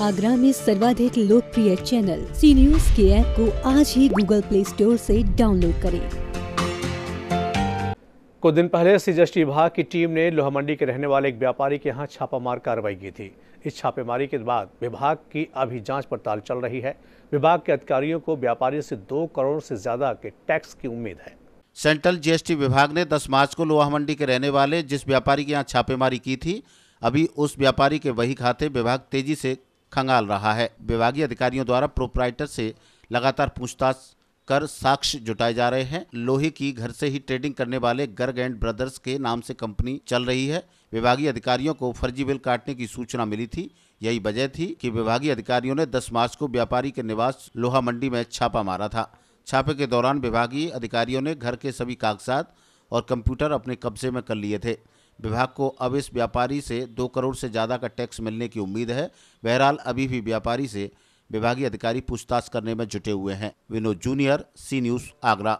आगरा में सर्वाधिक लोकप्रिय चैनल सी न्यूज के ऐप को आज ही गूगल प्ले स्टोर से डाउनलोड करें कुछ दिन पहले सीजस्टी विभाग की टीम ने मंडी के रहने वाले एक व्यापारी के यहाँ छापामार कार्रवाई की थी इस छापेमारी के बाद विभाग की अभी जांच पड़ताल चल रही है विभाग के अधिकारियों को व्यापारियों से दो करोड़ से ज्यादा के टैक्स की उम्मीद है सेंट्रल जीएसटी विभाग ने 10 मार्च को लोहा मंडी के रहने वाले जिस व्यापारी के यहाँ छापेमारी की थी अभी उस व्यापारी के वही खाते विभाग तेजी से खंगाल रहा है विभागीय अधिकारियों द्वारा प्रोपराइटर से लगातार पूछताछ कर साक्ष्य जुटाए जा रहे हैं लोहे की घर से ही ट्रेडिंग करने वाले गर्ग एंड ब्रदर्स के नाम से कंपनी चल रही है विभागीय अधिकारियों को फर्जी बिल काटने की सूचना मिली थी यही वजह थी कि विभागीय अधिकारियों ने 10 मार्च को व्यापारी के निवास लोहा मंडी में छापा मारा था छापे के दौरान विभागीय अधिकारियों ने घर के सभी कागजात और कंप्यूटर अपने कब्जे में कर लिए थे विभाग को अब इस व्यापारी से दो करोड़ से ज़्यादा का टैक्स मिलने की उम्मीद है बहरहाल अभी भी व्यापारी से विभागीय अधिकारी पूछताछ करने में जुटे हुए हैं Vinod junior C news Agra